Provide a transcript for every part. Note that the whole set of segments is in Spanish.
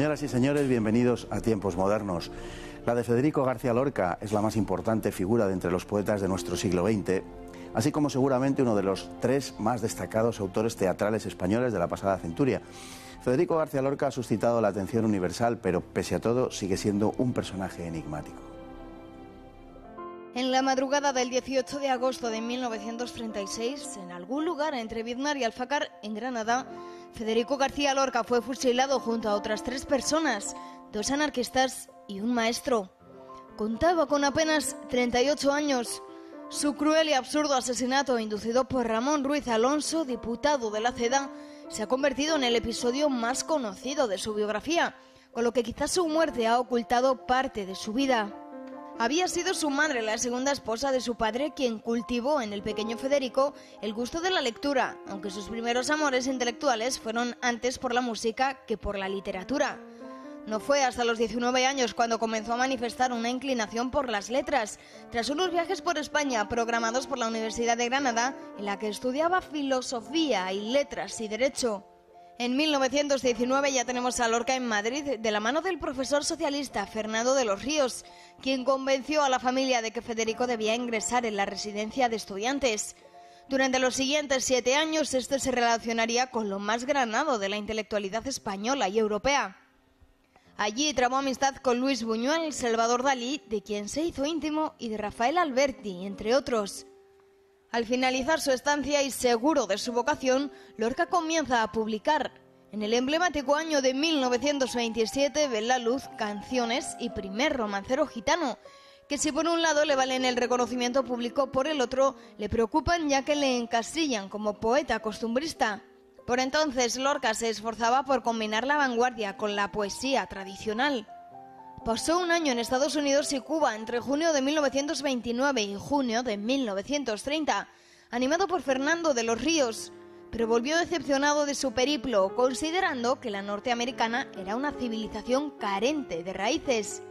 Señoras y señores, bienvenidos a Tiempos Modernos. La de Federico García Lorca es la más importante figura de entre los poetas de nuestro siglo XX, así como seguramente uno de los tres más destacados autores teatrales españoles de la pasada centuria. Federico García Lorca ha suscitado la atención universal, pero pese a todo sigue siendo un personaje enigmático. En la madrugada del 18 de agosto de 1936, en algún lugar entre Biznar y Alfacar, en Granada, Federico García Lorca fue fusilado junto a otras tres personas, dos anarquistas y un maestro. Contaba con apenas 38 años. Su cruel y absurdo asesinato, inducido por Ramón Ruiz Alonso, diputado de la CEDA, se ha convertido en el episodio más conocido de su biografía, con lo que quizás su muerte ha ocultado parte de su vida. Había sido su madre, la segunda esposa de su padre, quien cultivó en el pequeño Federico el gusto de la lectura, aunque sus primeros amores intelectuales fueron antes por la música que por la literatura. No fue hasta los 19 años cuando comenzó a manifestar una inclinación por las letras, tras unos viajes por España programados por la Universidad de Granada, en la que estudiaba filosofía y letras y derecho. En 1919 ya tenemos a Lorca en Madrid de la mano del profesor socialista Fernando de los Ríos, quien convenció a la familia de que Federico debía ingresar en la residencia de estudiantes. Durante los siguientes siete años, este se relacionaría con lo más granado de la intelectualidad española y europea. Allí trabó amistad con Luis Buñuel, Salvador Dalí, de quien se hizo íntimo, y de Rafael Alberti, entre otros. Al finalizar su estancia y seguro de su vocación, Lorca comienza a publicar en el emblemático año de 1927 ven la luz Canciones y primer romancero gitano, que si por un lado le valen el reconocimiento público, por el otro le preocupan ya que le encasillan como poeta costumbrista. Por entonces Lorca se esforzaba por combinar la vanguardia con la poesía tradicional. Pasó un año en Estados Unidos y Cuba entre junio de 1929 y junio de 1930, animado por Fernando de los Ríos, pero volvió decepcionado de su periplo, considerando que la norteamericana era una civilización carente de raíces.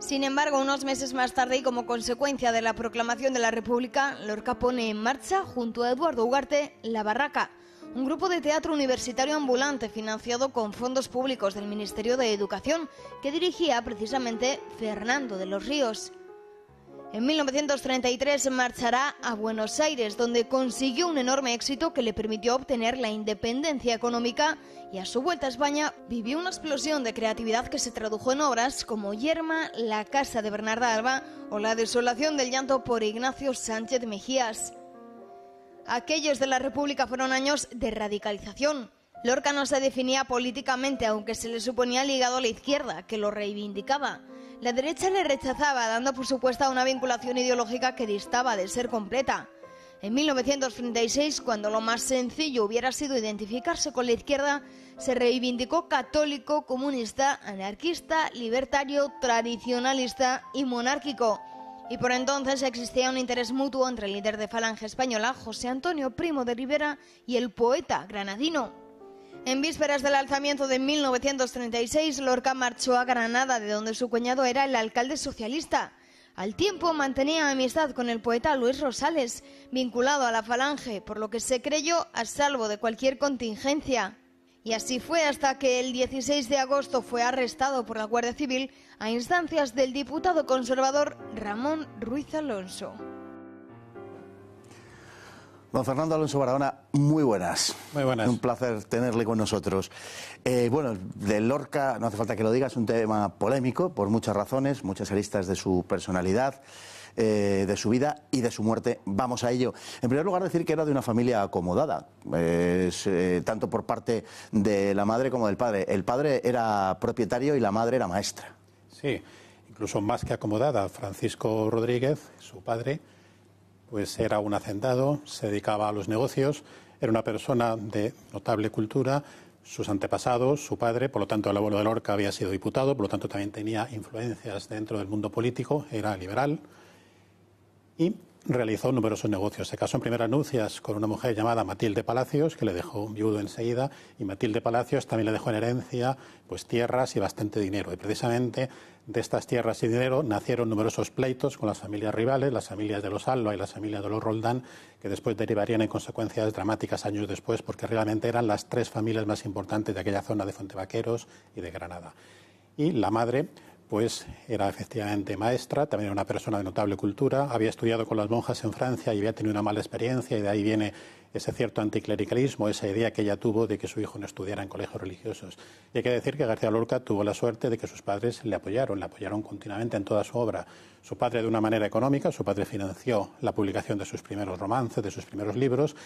Sin embargo, unos meses más tarde y como consecuencia de la proclamación de la República, Lorca pone en marcha, junto a Eduardo Ugarte, La Barraca, un grupo de teatro universitario ambulante financiado con fondos públicos del Ministerio de Educación que dirigía precisamente Fernando de los Ríos. En 1933 marchará a Buenos Aires, donde consiguió un enorme éxito que le permitió obtener la independencia económica y a su vuelta a España vivió una explosión de creatividad que se tradujo en obras como Yerma, La Casa de Bernarda Alba o La Desolación del Llanto por Ignacio Sánchez Mejías. Aquellos de la República fueron años de radicalización. Lorca no se definía políticamente, aunque se le suponía ligado a la izquierda, que lo reivindicaba. La derecha le rechazaba, dando por supuesta una vinculación ideológica que distaba de ser completa. En 1936, cuando lo más sencillo hubiera sido identificarse con la izquierda, se reivindicó católico, comunista, anarquista, libertario, tradicionalista y monárquico. Y por entonces existía un interés mutuo entre el líder de Falange Española, José Antonio Primo de Rivera, y el poeta granadino. En vísperas del alzamiento de 1936, Lorca marchó a Granada, de donde su cuñado era el alcalde socialista. Al tiempo mantenía amistad con el poeta Luis Rosales, vinculado a la Falange, por lo que se creyó a salvo de cualquier contingencia. Y así fue hasta que el 16 de agosto fue arrestado por la Guardia Civil a instancias del diputado conservador Ramón Ruiz Alonso. Don Fernando Alonso Barahona, muy buenas. Muy buenas. Un placer tenerle con nosotros. Eh, bueno, de Lorca, no hace falta que lo diga, es un tema polémico por muchas razones, muchas aristas de su personalidad. Eh, de su vida y de su muerte. Vamos a ello. En primer lugar, decir que era de una familia acomodada, eh, tanto por parte de la madre como del padre. El padre era propietario y la madre era maestra. Sí, incluso más que acomodada. Francisco Rodríguez, su padre, pues era un hacendado, se dedicaba a los negocios, era una persona de notable cultura, sus antepasados, su padre, por lo tanto el abuelo de Lorca había sido diputado, por lo tanto también tenía influencias dentro del mundo político, era liberal, y realizó numerosos negocios. Se casó en primeras nupcias con una mujer llamada Matilde Palacios, que le dejó viudo enseguida, y Matilde Palacios también le dejó en herencia pues tierras y bastante dinero. Y precisamente de estas tierras y dinero nacieron numerosos pleitos con las familias rivales, las familias de los Alba y las familias de los Roldán, que después derivarían en consecuencias dramáticas años después, porque realmente eran las tres familias más importantes de aquella zona de Fontevaqueros y de Granada. Y la madre pues era efectivamente maestra, también era una persona de notable cultura, había estudiado con las monjas en Francia y había tenido una mala experiencia y de ahí viene ese cierto anticlericalismo, esa idea que ella tuvo de que su hijo no estudiara en colegios religiosos. Y hay que decir que García Lorca tuvo la suerte de que sus padres le apoyaron, le apoyaron continuamente en toda su obra. Su padre de una manera económica, su padre financió la publicación de sus primeros romances, de sus primeros libros,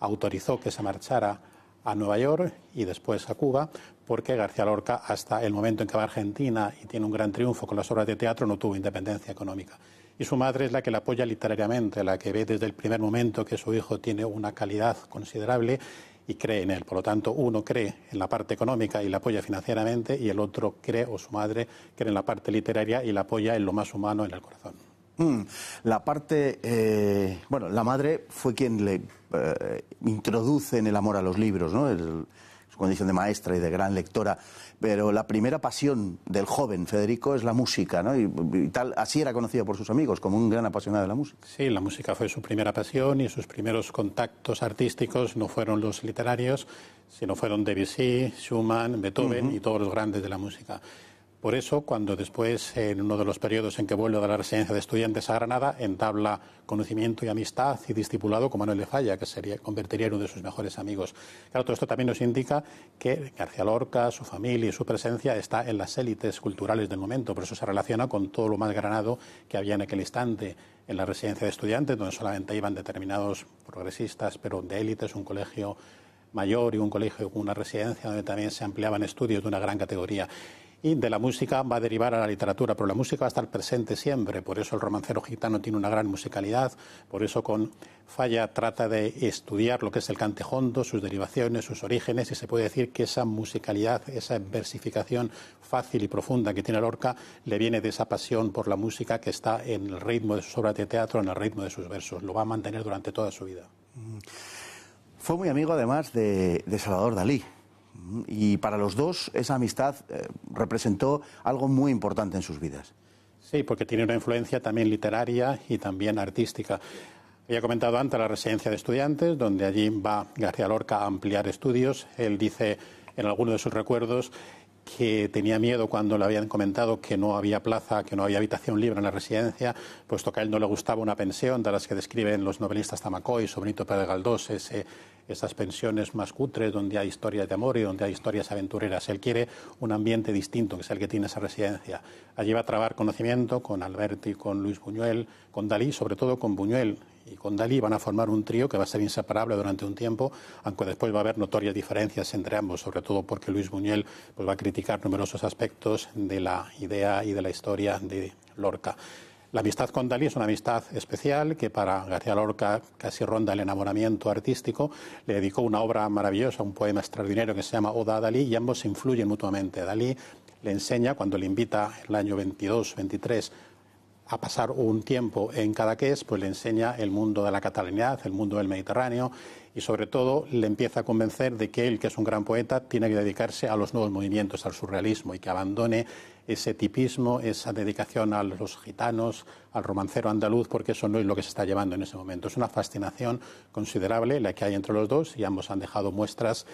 autorizó que se marchara a Nueva York y después a Cuba, porque García Lorca, hasta el momento en que va a Argentina y tiene un gran triunfo con las obras de teatro, no tuvo independencia económica. Y su madre es la que la apoya literariamente, la que ve desde el primer momento que su hijo tiene una calidad considerable y cree en él. Por lo tanto, uno cree en la parte económica y la apoya financieramente y el otro cree, o su madre, cree en la parte literaria y la apoya en lo más humano, en el corazón. Mm, la parte, eh, bueno, la madre fue quien le eh, introduce en el amor a los libros, ¿no? condición de maestra y de gran lectora, pero la primera pasión del joven Federico es la música, ¿no? Y, tal, así era conocido por sus amigos, como un gran apasionado de la música. Sí, la música fue su primera pasión y sus primeros contactos artísticos no fueron los literarios, sino fueron Debussy, Schumann, Beethoven y todos los grandes de la música. Por eso, cuando después, en uno de los periodos en que vuelve de la residencia de estudiantes a Granada, entabla conocimiento y amistad y discipulado con Manuel de Falla, que sería, convertiría en uno de sus mejores amigos. Claro, todo esto también nos indica que García Lorca, su familia y su presencia están en las élites culturales del momento, por eso se relaciona con todo lo más granado que había en aquel instante en la residencia de estudiantes, donde solamente iban determinados progresistas, pero de élites, un colegio mayor y un colegio con una residencia donde también se ampliaban estudios de una gran categoría y de la música va a derivar a la literatura, pero la música va a estar presente siempre, por eso el romancero gitano tiene una gran musicalidad, por eso con Falla trata de estudiar lo que es el cantejondo, sus derivaciones, sus orígenes, y se puede decir que esa musicalidad, esa versificación fácil y profunda que tiene Lorca, le viene de esa pasión por la música que está en el ritmo de sus obras de teatro, en el ritmo de sus versos, lo va a mantener durante toda su vida. Mm. Fue muy amigo además de Salvador Dalí. Y para los dos esa amistad eh, representó algo muy importante en sus vidas. Sí, porque tiene una influencia también literaria y también artística. Había comentado antes la residencia de estudiantes, donde allí va García Lorca a ampliar estudios. Él dice en alguno de sus recuerdos que tenía miedo cuando le habían comentado que no había plaza, que no había habitación libre en la residencia, puesto que a él no le gustaba una pensión de las que describen los novelistas Tamacoy, Sobrinito Pérez Galdós, ese esas pensiones más cutres donde hay historias de amor y donde hay historias aventureras. Él quiere un ambiente distinto, que es el que tiene esa residencia. Allí va a trabar conocimiento con Alberti, con Luis Buñuel, con Dalí, sobre todo con Buñuel y con Dalí van a formar un trío que va a ser inseparable durante un tiempo, aunque después va a haber notorias diferencias entre ambos, sobre todo porque Luis Buñuel pues, va a criticar numerosos aspectos de la idea y de la historia de Lorca. La amistad con Dalí es una amistad especial que para García Lorca casi ronda el enamoramiento artístico. Le dedicó una obra maravillosa, un poema extraordinario que se llama Oda a Dalí y ambos se influyen mutuamente. Dalí le enseña cuando le invita el año 22-23 a pasar un tiempo en Cadaqués, pues le enseña el mundo de la catalanidad, el mundo del Mediterráneo y sobre todo le empieza a convencer de que él, que es un gran poeta, tiene que dedicarse a los nuevos movimientos, al surrealismo y que abandone ese tipismo, esa dedicación a los gitanos, al romancero andaluz, porque eso no es lo que se está llevando en ese momento. Es una fascinación considerable la que hay entre los dos y ambos han dejado muestras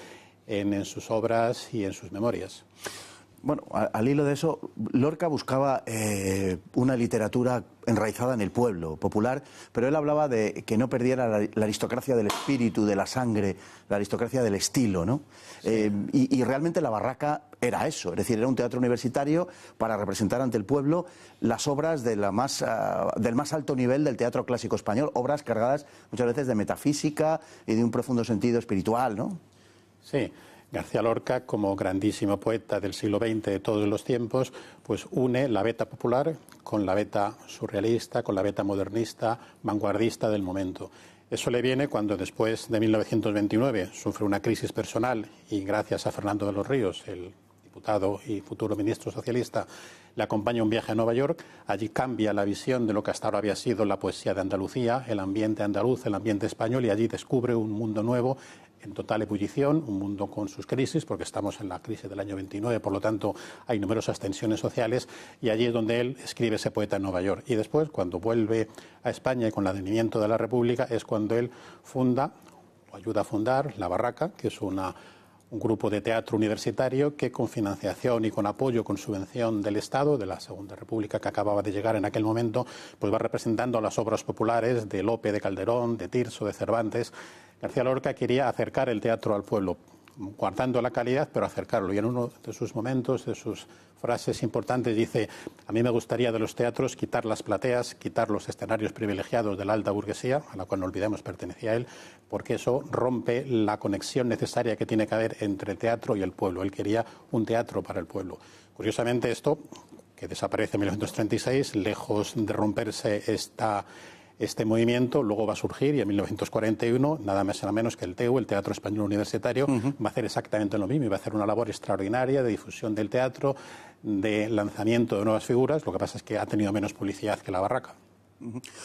en, en sus obras y en sus memorias. Bueno, al hilo de eso, Lorca buscaba eh, una literatura enraizada en el pueblo, popular, pero él hablaba de que no perdiera la, aristocracia del espíritu, de la sangre, la aristocracia del estilo, ¿no? Eh, y, realmente la barraca era eso, es decir, era un teatro universitario para representar ante el pueblo las obras de la ah, del más alto nivel del teatro clásico español, obras cargadas muchas veces de metafísica y de un profundo sentido espiritual, ¿no? Sí. García Lorca, como grandísimo poeta del siglo XX de todos los tiempos, pues une la beta popular con la beta surrealista, con la beta modernista, vanguardista del momento. Eso le viene cuando después de 1929 sufre una crisis personal y gracias a Fernando de los Ríos, el diputado y futuro ministro socialista, le acompaña un viaje a Nueva York. Allí cambia la visión de lo que hasta ahora había sido la poesía de Andalucía, el ambiente andaluz, el ambiente español, y allí descubre un mundo nuevo en total ebullición, un mundo con sus crisis, porque estamos en la crisis del año 29, por lo tanto hay numerosas tensiones sociales, y allí es donde él escribe ese poeta en Nueva York. Y después, cuando vuelve a España y con el advenimiento de la República, es cuando él funda o ayuda a fundar La Barraca, que es una un grupo de teatro universitario que con financiación y con apoyo, con subvención del Estado, de la Segunda República que acababa de llegar en aquel momento, pues va representando las obras populares de Lope de Calderón, de Tirso, de Cervantes. García Lorca quería acercar el teatro al pueblo guardando la calidad, pero acercarlo. Y en uno de sus momentos, de sus frases importantes, dice, a mí me gustaría de los teatros quitar las plateas, quitar los escenarios privilegiados de la alta burguesía, a la cual no olvidemos pertenecía él, porque eso rompe la conexión necesaria que tiene que haber entre el teatro y el pueblo. Él quería un teatro para el pueblo. Curiosamente esto, que desaparece en 1936, lejos de romperse esta este movimiento luego va a surgir y en 1941, nada más y nada menos que el TEU, el Teatro Español Universitario, va a hacer exactamente lo mismo y va a hacer una labor extraordinaria de difusión del teatro, de lanzamiento de nuevas figuras. Lo que pasa es que ha tenido menos publicidad que la barraca.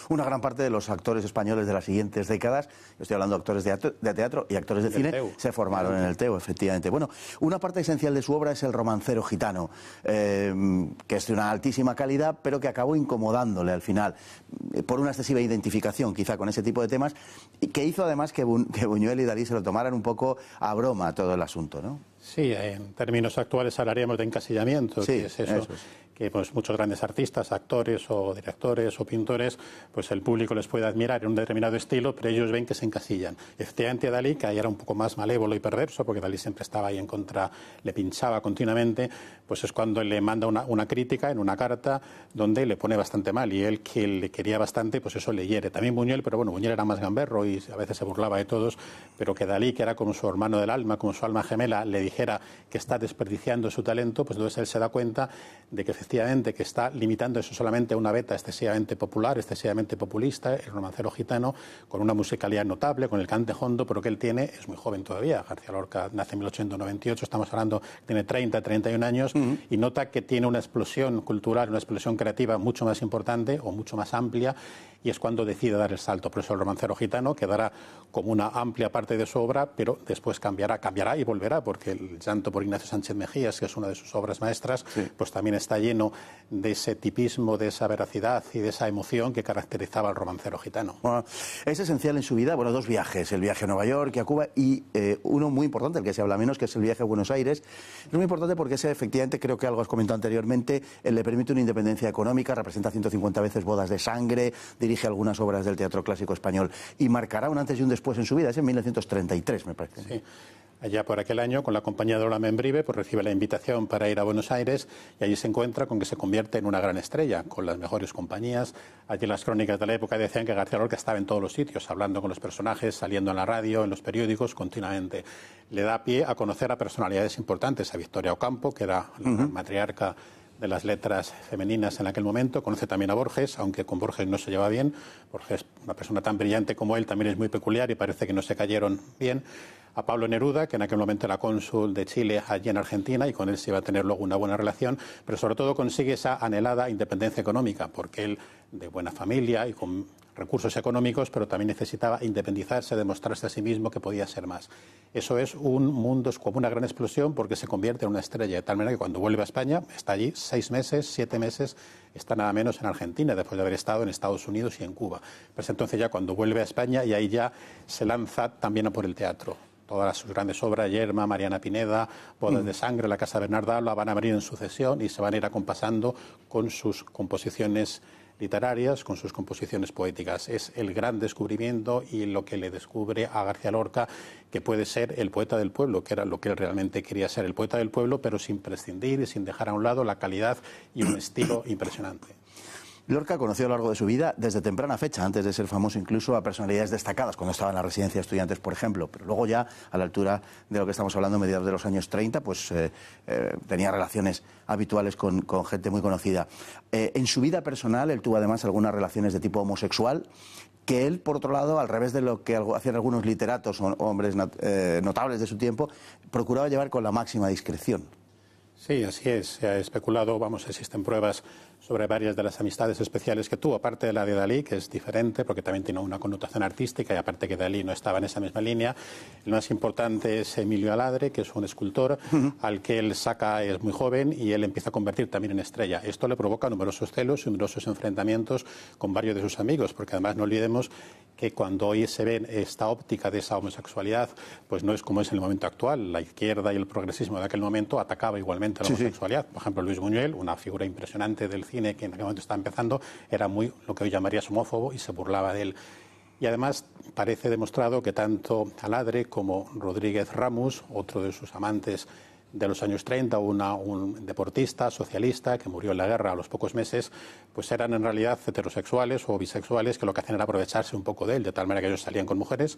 Una gran parte de los actores españoles de las siguientes décadas, yo estoy hablando de actores de, teatro, y actores de cine, se formaron en el TEO, efectivamente. Bueno, una parte esencial de su obra es el romancero gitano, em, que es de una altísima calidad, pero que acabó incomodándole al final, eh, por una excesiva identificación quizá con ese tipo de temas, y que hizo además que, Buñuel y Dalí se lo tomaran un poco a broma todo el asunto, ¿no? Sí, en términos actuales hablaríamos de encasillamiento, sí, es eso que pues, muchos grandes artistas, actores o directores o pintores, pues el público les puede admirar en un determinado estilo, pero ellos ven que se encasillan. Efectivamente, Dalí, que ahí era un poco más malévolo y perverso, porque Dalí siempre estaba ahí en contra, le pinchaba continuamente, pues es cuando le manda una, una crítica en una carta donde le pone bastante mal y él que le quería bastante, pues eso le hiere. También Buñuel, pero bueno, Buñuel era más gamberro y a veces se burlaba de todos, pero que Dalí, que era como su hermano del alma, como su alma gemela, le dijera que está desperdiciando su talento, pues entonces él se da cuenta de que que está limitando eso solamente a una beta excesivamente popular, excesivamente populista, el romancero gitano, con una musicalidad notable, con el cante hondo, pero que él tiene, es muy joven todavía. García Lorca nace en 1898, estamos hablando, tiene 30, 31 años, y nota que tiene una explosión cultural, una explosión creativa mucho más importante o mucho más amplia, y es cuando decide dar el salto. Por eso el romancero gitano quedará como una amplia parte de su obra, pero después cambiará, cambiará y volverá, porque el llanto por Ignacio Sánchez Mejías, que es una de sus obras maestras, pues también está lleno de ese tipismo, de esa veracidad y de esa emoción que caracterizaba al romancero gitano. es esencial en su vida, bueno, dos viajes, el viaje a Nueva York y a Cuba y eh, uno muy importante, el que se habla menos, que es el viaje a Buenos Aires. Es muy importante porque ese, efectivamente, creo que algo has comentado anteriormente, le permite una independencia económica, representa 150 veces bodas de sangre, dirige algunas obras del teatro clásico español y marcará un antes y un después en su vida, es en 1933, me parece. Sí allá por aquel año con la compañía de Lola Membrive, pues recibe la invitación para ir a Buenos Aires y allí se encuentra con que se convierte en una gran estrella, con las mejores compañías. Allí las crónicas de la época decían que García Lorca estaba en todos los sitios, hablando con los personajes, saliendo en la radio, en los periódicos, continuamente. Le da pie a conocer a personalidades importantes, a Victoria Ocampo, que era la matriarca de las letras femeninas en aquel momento. Conoce también a Borges, aunque con Borges no se lleva bien. Borges, una persona tan brillante como él, también es muy peculiar y parece que no se cayeron bien a Pablo Neruda, que en aquel momento era cónsul de Chile allí en Argentina y con él se iba a tener luego una buena relación, pero sobre todo consigue esa anhelada independencia económica, porque él, de buena familia y con recursos económicos, pero también necesitaba independizarse, demostrarse a sí mismo que podía ser más. Eso es un mundo, es como una gran explosión porque se convierte en una estrella, de tal manera que cuando vuelve a España está allí seis meses, siete meses, está nada menos en Argentina, después de haber estado en Estados Unidos y en Cuba. Pero entonces ya cuando vuelve a España y ahí ya se lanza también a por el teatro todas sus grandes obras, Yerma, Mariana Pineda, Bodas mm. de Sangre, La Casa Bernarda, la van a abrir en sucesión y se van a ir acompasando con sus composiciones literarias, con sus composiciones poéticas. Es el gran descubrimiento y lo que le descubre a García Lorca que puede ser el poeta del pueblo, que era lo que él realmente quería ser, el poeta del pueblo, pero sin prescindir y sin dejar a un lado la calidad y un estilo impresionante. Lorca conoció a lo largo de su vida, desde temprana fecha, antes de ser famoso incluso, a personalidades destacadas, cuando estaba en la residencia de estudiantes, por ejemplo, pero luego ya, a la altura de lo que estamos hablando, mediados de los años 30, pues eh, eh, tenía relaciones habituales con, gente muy conocida. Eh, en su vida personal, él tuvo además algunas relaciones de tipo homosexual, que él, por otro lado, al revés de lo que hacían algunos literatos o hombres notables de su tiempo, procuraba llevar con la máxima discreción. Sí, así es. Se ha especulado, vamos, existen pruebas sobre varias de las amistades especiales que tuvo, aparte de la de Dalí, que es diferente porque también tiene una connotación artística y aparte que Dalí no estaba en esa misma línea. El más importante es Emilio Aladre, que es un escultor al que él saca, es muy joven y él empieza a convertir también en estrella. Esto le provoca numerosos celos y numerosos enfrentamientos con varios de sus amigos, porque además no olvidemos que cuando hoy se ve esta óptica de esa homosexualidad, pues no es como es en el momento actual. La izquierda y el progresismo de aquel momento atacaba igualmente a la homosexualidad. Por ejemplo, Luis Buñuel, una figura impresionante del cine, que en aquel momento estaba empezando, era muy lo que hoy llamaría homófobo y se burlaba de él. Y además parece demostrado que tanto Aladre como Rodríguez Ramos, otro de sus amantes de los años 30, un deportista socialista que murió en la guerra a los pocos meses, pues eran en realidad heterosexuales o bisexuales que lo que hacían era aprovecharse un poco de él, de tal manera que ellos salían con mujeres,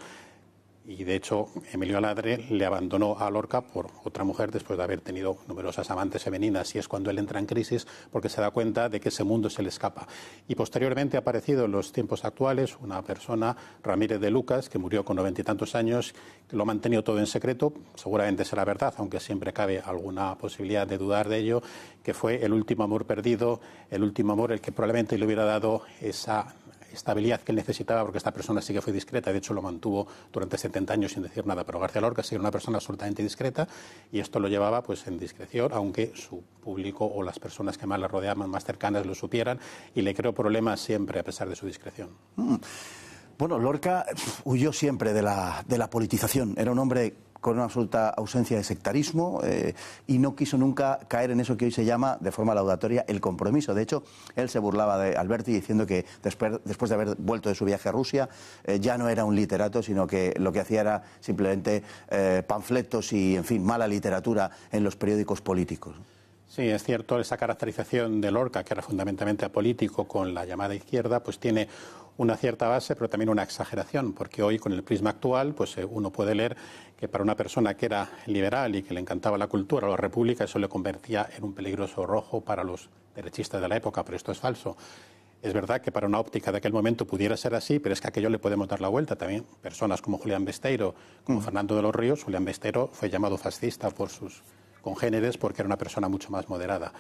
y de hecho, Emilio Aladre le abandonó a Lorca por otra mujer después de haber tenido numerosas amantes femeninas. Y es cuando él entra en crisis porque se da cuenta de que ese mundo se le escapa. Y posteriormente ha aparecido en los tiempos actuales una persona, Ramírez de Lucas, que murió con noventa y tantos años, que lo ha mantenido todo en secreto. Seguramente será verdad, aunque siempre cabe alguna posibilidad de dudar de ello, que fue el último amor perdido, el último amor el que probablemente le hubiera dado esa estabilidad que necesitaba, porque esta persona sí que fue discreta, de hecho lo mantuvo durante 70 años sin decir nada, pero García Lorca sí era una persona absolutamente discreta y esto lo llevaba pues en discreción, aunque su público o las personas que más la rodeaban, más cercanas, lo supieran y le creó problemas siempre a pesar de su discreción. Mm. Bueno, Lorca huyó siempre de la, de la politización, era un hombre con una absoluta ausencia de sectarismo eh, y no quiso nunca caer en eso que hoy se llama, de forma laudatoria, el compromiso. De hecho, él se burlaba de Alberti diciendo que después, de haber vuelto de su viaje a Rusia eh, ya no era un literato, sino que lo que hacía era simplemente eh, panfletos y, en fin, mala literatura en los periódicos políticos. Sí, es cierto, esa caracterización de Lorca, que era fundamentalmente apolítico con la llamada izquierda, pues tiene una cierta base, pero también una exageración, porque hoy con el prisma actual, pues eh, uno puede leer que para una persona que era liberal y que le encantaba la cultura, la república, eso le convertía en un peligroso rojo para los derechistas de la época, pero esto es falso. Es verdad que para una óptica de aquel momento pudiera ser así, pero es que aquello le podemos dar la vuelta también. Personas como Julián Besteiro, como mm. Fernando de los Ríos, Julián Besteiro fue llamado fascista por sus congéneres porque era una persona mucho más moderada.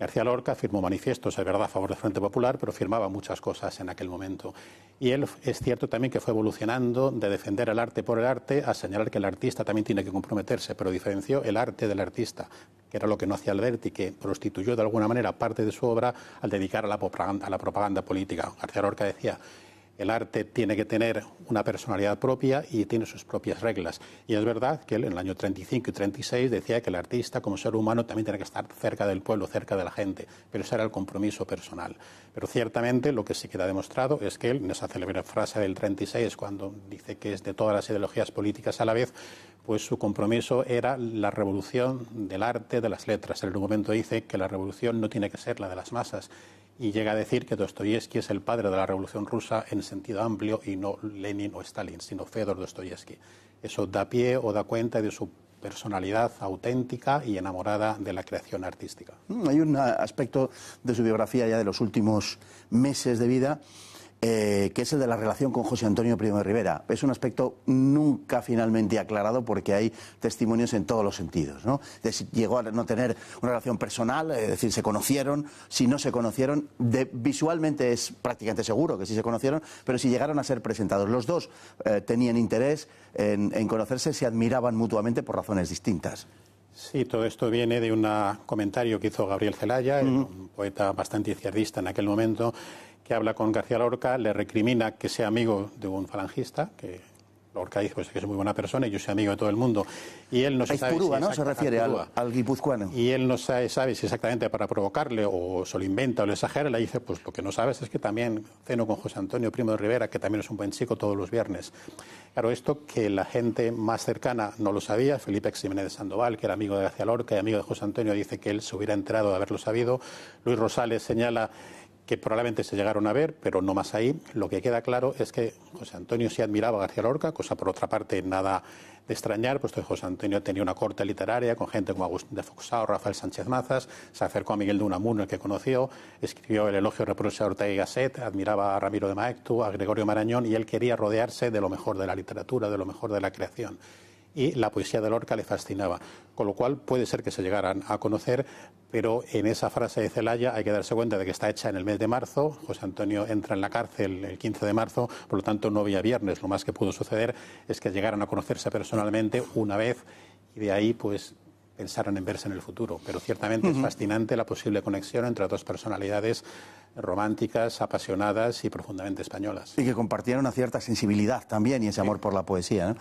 García Lorca firmó manifiestos, es verdad, a favor del Frente Popular, pero firmaba muchas cosas en aquel momento. Y él es cierto también que fue evolucionando de defender el arte por el arte a señalar que el artista también tiene que comprometerse, pero diferenció el arte del artista, que era lo que no hacía Alberti, que prostituyó de alguna manera parte de su obra al dedicar a la propaganda, a la propaganda política. García Lorca decía el arte tiene que tener una personalidad propia y tiene sus propias reglas. Y es verdad que él en el año 35 y 36 decía que el artista como ser humano también tiene que estar cerca del pueblo, cerca de la gente, pero ese era el compromiso personal. Pero ciertamente lo que sí queda demostrado es que él, en esa célebre frase del 36, cuando dice que es de todas las ideologías políticas a la vez, pues su compromiso era la revolución del arte, de las letras. En el momento dice que la revolución no tiene que ser la de las masas, y llega a decir que Dostoyevsky es el padre de la Revolución Rusa en sentido amplio y no Lenin o Stalin, sino Fedor Dostoyevsky. Eso da pie o da cuenta de su personalidad auténtica y enamorada de la creación artística. Mm, hay un ah, aspecto de su biografía ya de los últimos meses de vida eh, que es el de la relación con José Antonio Primo de Rivera. Es un aspecto nunca finalmente aclarado porque hay testimonios en todos los sentidos. ¿no? llegó a no tener una relación personal, es decir, se conocieron, si no se conocieron, de, visualmente es prácticamente seguro que sí se conocieron, pero si llegaron a ser presentados. Los dos eh, tenían interés en, conocerse, se admiraban mutuamente por razones distintas. Sí, todo esto viene de un comentario que hizo Gabriel Zelaya... un poeta bastante izquierdista en aquel momento, que habla con García Lorca, le recrimina que sea amigo de un falangista, que Lorca dice pues, que es muy buena persona y yo soy amigo de todo el mundo. Y él no sabe. si refiere al, Y él no sabe, exactamente para provocarle o se lo inventa o le exagera. Le dice: Pues lo que no sabes es que también ceno con José Antonio Primo de Rivera, que también es un buen chico todos los viernes. Claro, esto que la gente más cercana no lo sabía. Felipe Ximénez de Sandoval, que era amigo de García Lorca y amigo de José Antonio, dice que él se hubiera enterado de haberlo sabido. Luis Rosales señala que probablemente se llegaron a ver, pero no más ahí. Lo que queda claro es que José Antonio sí admiraba a García Lorca, cosa por otra parte nada de extrañar, puesto que José Antonio tenía una corte literaria con gente como Agustín de o Rafael Sánchez Mazas, se acercó a Miguel de Unamuno, el que conoció, escribió el elogio reproche a Ortega y Gasset, admiraba a Ramiro de Maectu, a Gregorio Marañón, y él quería rodearse de lo mejor de la literatura, de lo mejor de la creación y la poesía de Lorca le fascinaba. Con lo cual puede ser que se llegaran a conocer, pero en esa frase de Celaya hay que darse cuenta de que está hecha en el mes de marzo, José Antonio entra en la cárcel el 15 de marzo, por lo tanto no había viernes, lo más que pudo suceder es que llegaran a conocerse personalmente una vez y de ahí pues pensaron en verse en el futuro. Pero ciertamente es fascinante la posible conexión entre dos personalidades románticas, apasionadas y profundamente españolas. Y que compartían una cierta sensibilidad también y ese amor por la poesía.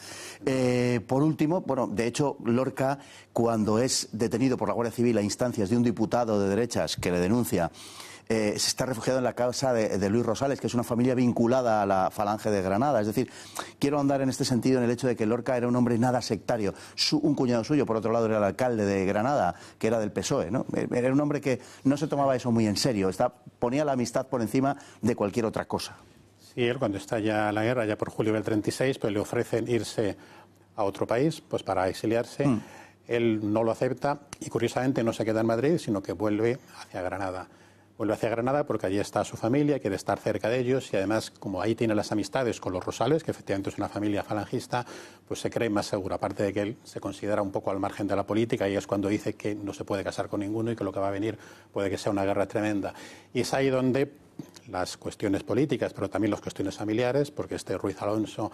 Eh, por último, bueno, de hecho, Lorca, cuando es detenido por la Guardia Civil a instancias de un diputado de derechas que le denuncia eh, se está refugiado en la casa de, Luis Rosales, que es una familia vinculada a la falange de Granada. Es decir, quiero andar en este sentido en el hecho de que Lorca era un hombre nada sectario. un cuñado suyo, por otro lado, era el alcalde de Granada, que era del PSOE. ¿no? Eh, era un hombre que no se tomaba eso muy en serio. ponía la amistad por encima de cualquier otra cosa. Sí, él cuando está ya la guerra, ya por julio del 36, pues le ofrecen irse a otro país pues para exiliarse. Mm. Él no lo acepta y curiosamente no se queda en Madrid, sino que vuelve hacia Granada vuelve hacia Granada porque allí está su familia, quiere estar cerca de ellos y además como ahí tiene las amistades con los Rosales, que efectivamente es una familia falangista, pues se cree más segura, aparte de que él se considera un poco al margen de la política y es cuando dice que no se puede casar con ninguno y que lo que va a venir puede que sea una guerra tremenda. Y es ahí donde las cuestiones políticas, pero también las cuestiones familiares, porque este Ruiz Alonso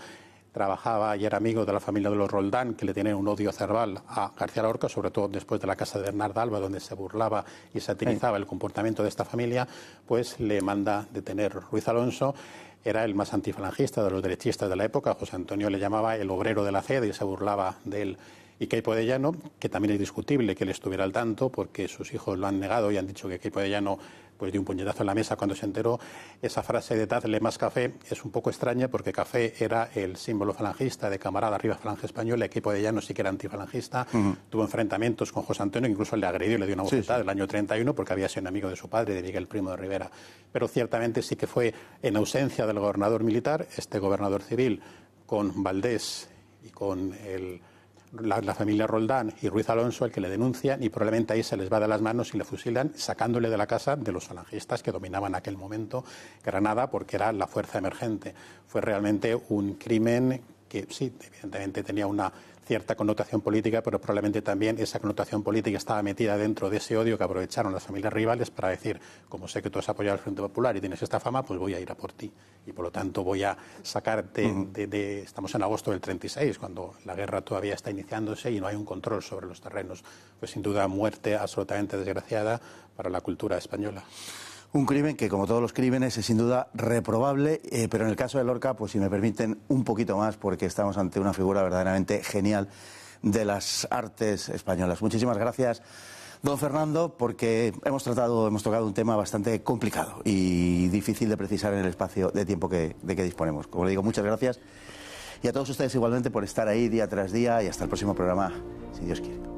trabajaba y era amigo de la familia de los Roldán, que le tiene un odio cerval a García Lorca, sobre todo después de la casa de Bernard Alba, donde se burlaba y satirizaba el comportamiento de esta familia, pues le manda detener Ruiz Alonso era el más antifalangista de los derechistas de la época. José Antonio le llamaba el obrero de la FED... y se burlaba de él. Y Keipo de Llano, que también es discutible que él estuviera al tanto, porque sus hijos lo han negado y han dicho que Keipo de Llano pues dio un puñetazo en la mesa cuando se enteró. Esa frase de dadle más café es un poco extraña porque café era el símbolo falangista de camarada arriba falange el equipo de no sí que era antifalangista, tuvo enfrentamientos con José Antonio, incluso le agredió y le dio una bofetada del el año 31 porque había sido amigo de su padre, de Miguel Primo de Rivera. Pero ciertamente sí que fue en ausencia del gobernador militar, este gobernador civil, con Valdés y con el la, familia Roldán y Ruiz Alonso el que le denuncian y probablemente ahí se les va de las manos y le fusilan sacándole de la casa de los falangistas que dominaban aquel momento Granada porque era la fuerza emergente. Fue realmente un crimen que sí, evidentemente tenía una cierta connotación política, pero probablemente también esa connotación política estaba metida dentro de ese odio que aprovecharon las familias rivales para decir, como sé que tú has apoyado al Frente Popular y tienes esta fama, pues voy a ir a por ti. Y por lo tanto voy a sacarte de, de... Estamos en agosto del 36, cuando la guerra todavía está iniciándose y no hay un control sobre los terrenos. Pues sin duda muerte absolutamente desgraciada para la cultura española. Un crimen que, como todos los crímenes, es sin duda reprobable, eh, pero en el caso de Lorca, pues si me permiten un poquito más, porque estamos ante una figura verdaderamente genial de las artes españolas. Muchísimas gracias. Don Fernando, porque hemos tratado, hemos tocado un tema bastante complicado y difícil de precisar en el espacio de tiempo que, de que disponemos. Como le digo, muchas gracias y a todos ustedes igualmente por estar ahí día tras día y hasta el próximo programa, si Dios quiere.